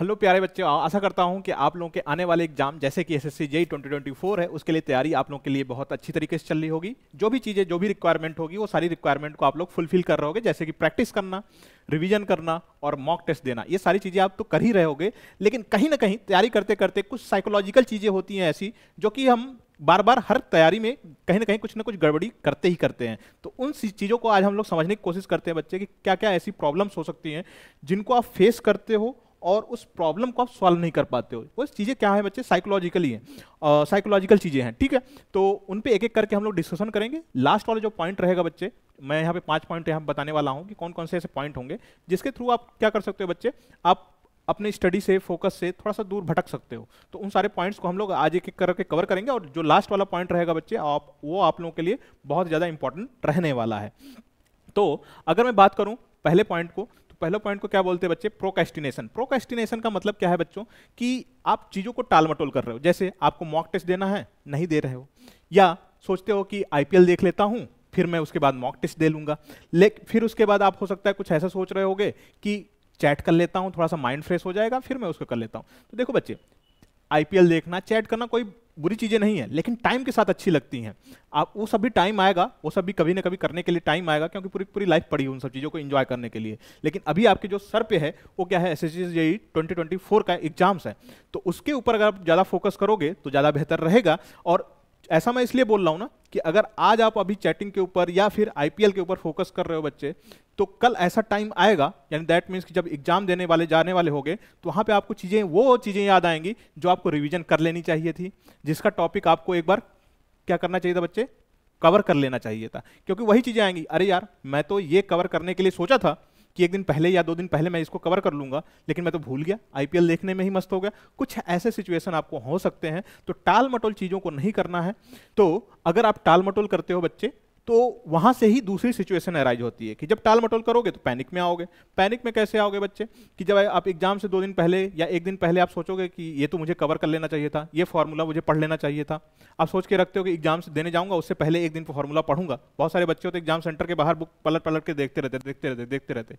hello प्यारे बच्चों आशा करता हूं कि आप लोगों के आने वाले एग्जाम जैसे कि S S C JE twenty है उसके लिए तैयारी आप लोगों के लिए बहुत अच्छी तरीके से चल रही होगी जो भी चीज़ें जो भी रिक्वायरमेंट होगी वो सारी रिक्वायरमेंट को आप लोग फुलफिल कर रहे रहोगे जैसे कि प्रैक्टिस करना रिवीजन करना और मॉक टेस्ट देना ये सारी चीज़ें आप तो कर ही रहोगे लेकिन कहीं ना कहीं तैयारी करते करते कुछ साइकोलॉजिकल चीज़ें होती हैं ऐसी जो कि हम बार बार हर तैयारी में कहीं ना कहीं कुछ ना कुछ गड़बड़ी करते ही करते हैं तो उन चीज़ों को आज हम लोग समझने की कोशिश करते हैं बच्चे कि क्या क्या ऐसी प्रॉब्लम्स हो सकती हैं जिनको आप फेस करते हो और उस प्रॉब्लम को आप सॉल्व नहीं कर पाते हो वो चीज़ें क्या है बच्चे साइकोलॉजिकली हैं साइकोलॉजिकल चीज़ें हैं ठीक है तो उन पर एक एक करके हम लोग डिस्कशन करेंगे लास्ट वाला जो पॉइंट रहेगा बच्चे मैं यहाँ पे पांच पॉइंट यहाँ बताने वाला हूँ कि कौन कौन से ऐसे पॉइंट होंगे जिसके थ्रू आप क्या कर सकते हो बच्चे आप अपने स्टडी से फोकस से थोड़ा सा दूर भटक सकते हो तो उन सारे पॉइंट्स को हम लोग आज एक एक करके कवर करेंगे और जो लास्ट वाला पॉइंट रहेगा बच्चे आप वो आप लोगों के लिए बहुत ज़्यादा इंपॉर्टेंट रहने वाला है तो अगर मैं बात करूँ पहले पॉइंट को पहला पॉइंट को क्या बोलते हैं बच्चे प्रोकेस्टिनेशन प्रोकेस्टिनेशन का मतलब क्या है बच्चों कि आप चीज़ों को टाल मटोल कर रहे हो जैसे आपको मॉक टेस्ट देना है नहीं दे रहे हो या सोचते हो कि आईपीएल देख लेता हूँ फिर मैं उसके बाद मॉक टेस्ट दे लूँगा लेकिन फिर उसके बाद आप हो सकता है कुछ ऐसा सोच रहे होगे कि चैट कर लेता हूँ थोड़ा सा माइंड फ्रेश हो जाएगा फिर मैं उसको कर लेता हूँ तो देखो बच्चे आईपीएल देखना चैट करना कोई बुरी चीज़ें नहीं है लेकिन टाइम के साथ अच्छी लगती हैं आप वो सब भी टाइम आएगा वो सब भी कभी ना कभी करने के लिए टाइम आएगा क्योंकि पूरी पूरी लाइफ पड़ी उन सब चीज़ों को इन्जॉय करने के लिए लेकिन अभी आपके जो सर पे है वो क्या है एस एस जी ट्वेंटी का एग्जाम्स है तो उसके ऊपर अगर आप ज़्यादा फोकस करोगे तो ज़्यादा बेहतर रहेगा और ऐसा मैं इसलिए बोल रहा हूँ ना कि अगर आज आप अभी चैटिंग के ऊपर या फिर आईपीएल के ऊपर फोकस कर रहे हो बच्चे तो कल ऐसा टाइम आएगा यानी दैट मीन्स कि जब एग्जाम देने वाले जाने वाले होंगे तो वहाँ पे आपको चीज़ें वो चीज़ें याद आएंगी जो आपको रिविजन कर लेनी चाहिए थी जिसका टॉपिक आपको एक बार क्या करना चाहिए था बच्चे कवर कर लेना चाहिए था क्योंकि वही चीज़ें आएंगी अरे यार मैं तो ये कवर करने के लिए सोचा था कि एक दिन पहले या दो दिन पहले मैं इसको कवर कर लूंगा लेकिन मैं तो भूल गया आईपीएल देखने में ही मस्त हो गया कुछ ऐसे सिचुएशन आपको हो सकते हैं तो टाल मटोल चीज़ों को नहीं करना है तो अगर आप टाल मटोल करते हो बच्चे तो वहां से ही दूसरी सिचुएशन अराइज होती है कि जब टाल मटोल करोगे तो पैनिक में आओगे पैनिक में कैसे आओगे बच्चे कि जब आप एग्जाम से दो दिन पहले या एक दिन पहले आप सोचोगे कि ये तो मुझे कवर कर लेना चाहिए था ये फॉर्मूला मुझे पढ़ लेना चाहिए था आप सोच के रखते हो कि एग्जाम से देने जाऊंगा उससे पहले एक दिन फॉर्मूला पढ़ूंगा बहुत सारे बच्चे होते एग्जाम सेंटर के बाहर बुक पलट पलट के देखते रहते देखते रहते देखते रहते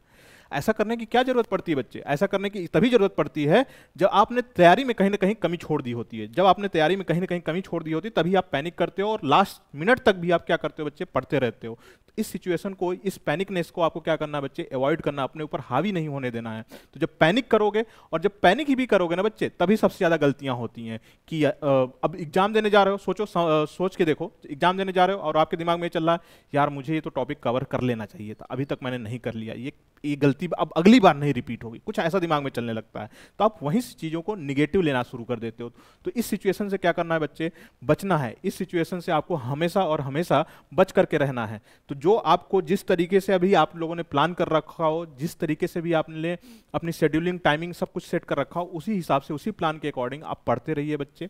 ऐसा करने की क्या जरूरत पड़ती है बच्चे ऐसा करने की तभी जरूरत पड़ती है जब आपने तैयारी में कहीं ना कहीं कमी छोड़ दी होती है जब आपने तैयारी में कहीं ना कहीं कमी छोड़ दी होती है तभी आप पैनिक करते हो और लास्ट मिनट तक भी आप क्या करते हो बच्चे पढ़ते रहते हो इस सिचुएशन को इस पैनिकनेस को आपको क्या करना बच्चे अवॉइड करना अपने ऊपर हावी नहीं होने देना है तो जब पैनिक करोगे और जब पैनिक ही भी करोगे ना बच्चे तभी सबसे ज़्यादा गलतियां होती हैं कि अब एग्जाम देने जा रहे हो सोचो सोच के देखो एग्जाम देने जा रहे हो और आपके दिमाग में चल रहा है यार मुझे ये तो टॉपिक कवर कर लेना चाहिए था अभी तक मैंने नहीं कर लिया ये ये गलती अब अगली बार नहीं रिपीट होगी कुछ ऐसा दिमाग में चलने लगता है तो आप वहीं चीज़ों को निगेटिव लेना शुरू कर देते हो तो इस सिचुएशन से क्या करना है बच्चे बचना है इस सिचुएशन से आपको हमेशा और हमेशा बच करके रहना है तो जो आपको जिस तरीके से अभी आप लोगों ने प्लान कर रखा हो जिस तरीके से भी आपने अपनी शेड्यूलिंग टाइमिंग सब कुछ सेट कर रखा हो उसी हिसाब से उसी प्लान के अकॉर्डिंग आप पढ़ते रहिए बच्चे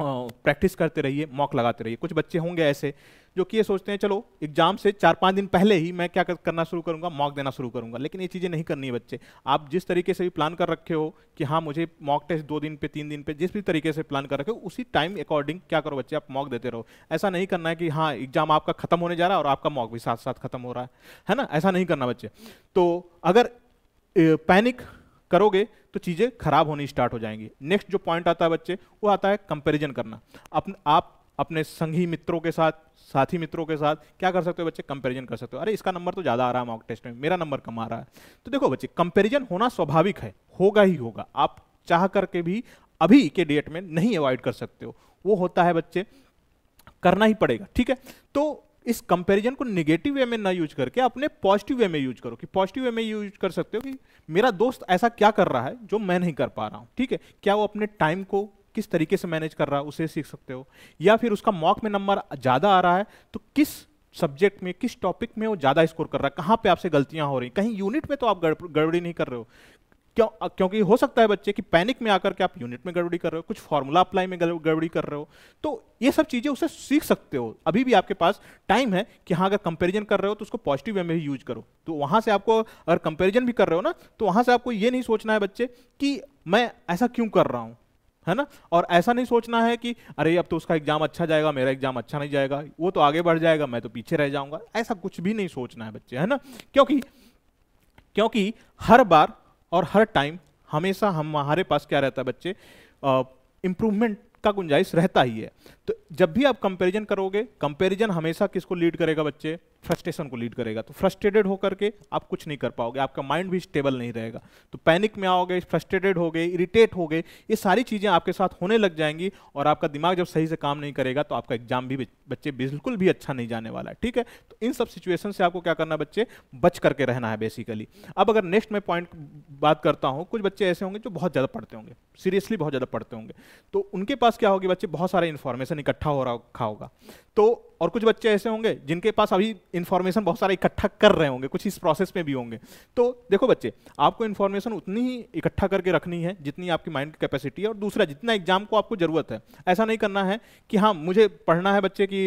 प्रैक्टिस करते रहिए मॉक लगाते रहिए कुछ बच्चे होंगे ऐसे जो कि ये सोचते हैं चलो एग्जाम से चार पाँच दिन पहले ही मैं क्या करना शुरू करूँगा मॉक देना शुरू करूँगा लेकिन ये चीज़ें नहीं करनी है बच्चे आप जिस तरीके से भी प्लान कर रखे हो कि हाँ मुझे मॉक टेस्ट दो दिन पे तीन दिन पे जिस भी तरीके से प्लान कर रखे हो उसी टाइम अकॉर्डिंग क्या करो बच्चे आप मॉक देते रहो ऐसा नहीं करना है कि हाँ एग्जाम आपका खत्म होने जा रहा है और आपका मॉक भी साथ साथ खत्म हो रहा है है ना ऐसा नहीं करना बच्चे तो अगर पैनिक करोगे तो चीज़ें खराब होनी स्टार्ट हो जाएंगी नेक्स्ट जो पॉइंट आता है बच्चे वो आता है कंपेरिजन करना अपने आप अपने संघी मित्रों के साथ साथी मित्रों के साथ क्या कर सकते हो बच्चे कंपैरिजन कर सकते हो अरे इसका नंबर तो ज़्यादा आ रहा है मॉक टेस्ट में मेरा नंबर कम आ रहा है तो देखो बच्चे कंपेरिजन होना स्वाभाविक है होगा ही होगा आप चाह करके भी अभी के डेट में नहीं अवॉइड कर सकते हो वो होता है बच्चे करना ही पड़ेगा ठीक है तो इस कंपैरिजन को नेगेटिव वे में ना यूज करके अपने पॉजिटिव वे में यूज करो कि पॉजिटिव वे में यूज कर सकते हो कि मेरा दोस्त ऐसा क्या कर रहा है जो मैं नहीं कर पा रहा हूँ ठीक है क्या वो अपने टाइम को किस तरीके से मैनेज कर रहा है उसे सीख सकते हो या फिर उसका मॉक में नंबर ज़्यादा आ रहा है तो किस सब्जेक्ट में किस टॉपिक में वो ज़्यादा स्कोर कर रहा है कहाँ पे आपसे गलतियाँ हो रही कहीं यूनिट में तो आप गड़बड़ी नहीं कर रहे हो क्यों क्योंकि हो सकता है बच्चे कि पैनिक में आकर के आप यूनिट में गड़बड़ी कर रहे हो कुछ फॉर्मूला अप्लाई में गड़बड़ी कर रहे हो तो ये सब चीज़ें उसे सीख सकते हो अभी भी आपके पास टाइम है कि हाँ अगर कंपेरिजन कर रहे हो तो उसको पॉजिटिव वे में ही यूज करो तो वहाँ से आपको अगर कंपेरिजन भी कर रहे हो ना तो वहाँ से आपको ये नहीं सोचना है बच्चे कि मैं ऐसा क्यों कर रहा हूँ है ना और ऐसा नहीं सोचना है कि अरे अब तो उसका एग्जाम अच्छा जाएगा मेरा एग्जाम अच्छा नहीं जाएगा वो तो आगे बढ़ जाएगा मैं तो पीछे रह जाऊंगा ऐसा कुछ भी नहीं सोचना है बच्चे है ना क्योंकि क्योंकि हर बार और हर टाइम हमेशा हम हमारे पास क्या रहता है बच्चे इम्प्रूवमेंट का गुंजाइश रहता ही है तो जब भी आप कंपैरिजन करोगे कंपैरिजन हमेशा किसको लीड करेगा बच्चे फ्रस्ट्रेशन को लीड करेगा तो फ्रस्ट्रेटेड होकर के आप कुछ नहीं कर पाओगे आपका माइंड भी स्टेबल नहीं रहेगा तो पैनिक में आओगे फ्रस्ट्रेटेड हो गए इरिटेट हो गए ये सारी चीज़ें आपके साथ होने लग जाएंगी और आपका दिमाग जब सही से काम नहीं करेगा तो आपका एग्जाम भी बच्चे बिल्कुल भी अच्छा नहीं जाने वाला है ठीक है तो इन सब सिचुएशन से आपको क्या करना बच्चे बच करके रहना है बेसिकली अब अगर नेक्स्ट मैं पॉइंट बात करता हूँ कुछ बच्चे ऐसे होंगे जो बहुत ज़्यादा पढ़ते होंगे सीरियसली बहुत ज़्यादा पढ़ते होंगे तो उनके पास क्या होगी बच्चे बहुत सारा इन्फॉर्मेशन इकट्ठा हो रहा होगा तो और कुछ बच्चे ऐसे होंगे जिनके पास अभी इन्फॉर्मेशन बहुत सारा इकट्ठा कर रहे होंगे कुछ इस प्रोसेस में भी होंगे तो देखो बच्चे आपको इन्फॉर्मेशन उतनी ही इकट्ठा करके रखनी है जितनी आपकी माइंड की कैपेसिटी है और दूसरा जितना एग्जाम को आपको जरूरत है ऐसा नहीं करना है कि हाँ मुझे पढ़ना है बच्चे की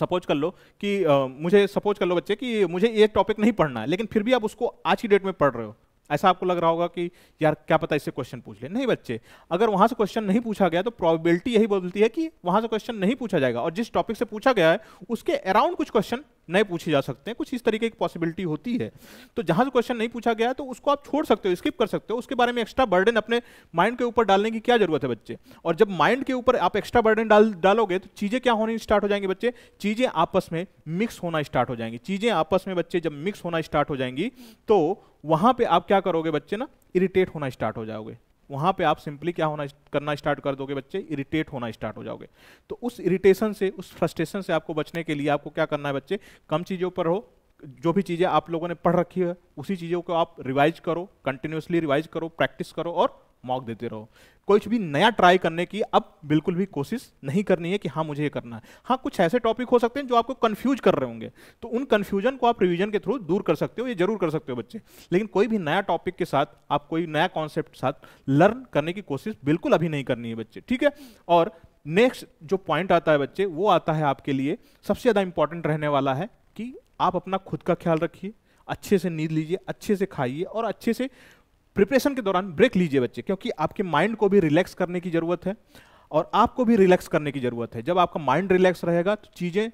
सपोज कर लो कि आ, मुझे सपोज कर लो बच्चे कि मुझे ये टॉपिक नहीं पढ़ना है लेकिन फिर भी आप उसको आज की डेट में पढ़ रहे हो ऐसा आपको लग रहा होगा कि यार क्या पता इससे क्वेश्चन पूछ ले नहीं बच्चे अगर वहां से क्वेश्चन नहीं पूछा गया तो प्रोबेबिलिटी यही बोलती है कि वहां से क्वेश्चन नहीं पूछा जाएगा और जिस टॉपिक से पूछा गया है उसके अराउंड कुछ क्वेश्चन नए पूछे जा सकते हैं कुछ इस तरीके की पॉसिबिलिटी होती है तो जहां से क्वेश्चन नहीं पूछा गया तो उसको आप छोड़ सकते हो स्किप कर सकते हो उसके बारे में एक्स्ट्रा बर्डन अपने माइंड के ऊपर डालने की क्या जरूरत है बच्चे और जब माइंड के ऊपर आप एक्स्ट्रा बर्डन डाल डालोगे तो चीजें क्या होनी स्टार्ट हो जाएंगी बच्चे चीजें आपस में मिक्स होना स्टार्ट हो जाएंगी चीजें आपस में बच्चे जब मिक्स होना स्टार्ट हो जाएंगी तो वहां पर आप क्या करोगे बच्चे ना इरिटेट होना स्टार्ट हो जाओगे वहाँ पे आप सिंपली क्या होना करना स्टार्ट कर दोगे बच्चे इरिटेट होना स्टार्ट हो जाओगे तो उस इरिटेशन से उस फ्रस्ट्रेशन से आपको बचने के लिए आपको क्या करना है बच्चे कम चीज़ों पर हो जो भी चीज़ें आप लोगों ने पढ़ रखी है उसी चीज़ों को आप रिवाइज करो कंटिन्यूसली रिवाइज करो प्रैक्टिस करो और मॉक देते रहो कुछ भी नया ट्राई करने की अब बिल्कुल भी कोशिश नहीं करनी है कि हाँ मुझे ये करना है हाँ कुछ ऐसे टॉपिक हो सकते हैं जो आपको कंफ्यूज कर रहे होंगे तो उन कंफ्यूजन को आप रिवीजन के थ्रू दूर कर सकते हो ये जरूर कर सकते हो बच्चे लेकिन कोई भी नया टॉपिक के साथ आप कोई नया कॉन्सेप्ट साथ लर्न करने की कोशिश बिल्कुल अभी नहीं करनी है बच्चे ठीक है और नेक्स्ट जो पॉइंट आता है बच्चे वो आता है आपके लिए सबसे ज़्यादा इंपॉर्टेंट रहने वाला है कि आप अपना खुद का ख्याल रखिए अच्छे से नींद लीजिए अच्छे से खाइए और अच्छे से प्रिपरेशन के दौरान ब्रेक लीजिए बच्चे क्योंकि आपके माइंड को भी रिलैक्स करने की ज़रूरत है और आपको भी रिलैक्स करने की ज़रूरत है जब आपका माइंड रिलैक्स रहेगा तो चीज़ें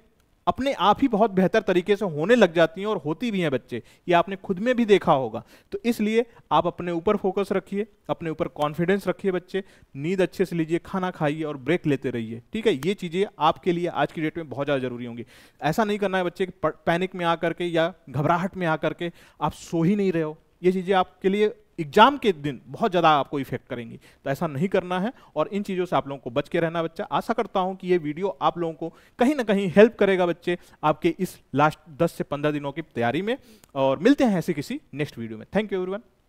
अपने आप ही बहुत बेहतर तरीके से होने लग जाती हैं और होती भी हैं बच्चे ये आपने खुद में भी देखा होगा तो इसलिए आप अपने ऊपर फोकस रखिए अपने ऊपर कॉन्फिडेंस रखिए बच्चे नींद अच्छे से लीजिए खाना खाइए और ब्रेक लेते रहिए ठीक है ये चीज़ें आपके लिए आज की डेट में बहुत ज़्यादा ज़रूरी होंगी ऐसा नहीं करना है बच्चे कि पैनिक में आकर के या घबराहट में आकर के आप सो ही नहीं रहे हो ये चीज़ें आपके लिए एग्जाम के दिन बहुत ज़्यादा आपको इफेक्ट करेंगी तो ऐसा नहीं करना है और इन चीज़ों से आप लोगों को बच के रहना बच्चा आशा करता हूँ कि ये वीडियो आप लोगों को कहीं ना कहीं हेल्प करेगा बच्चे आपके इस लास्ट दस से पंद्रह दिनों की तैयारी में और मिलते हैं ऐसे किसी नेक्स्ट वीडियो में थैंक यू एवरीवन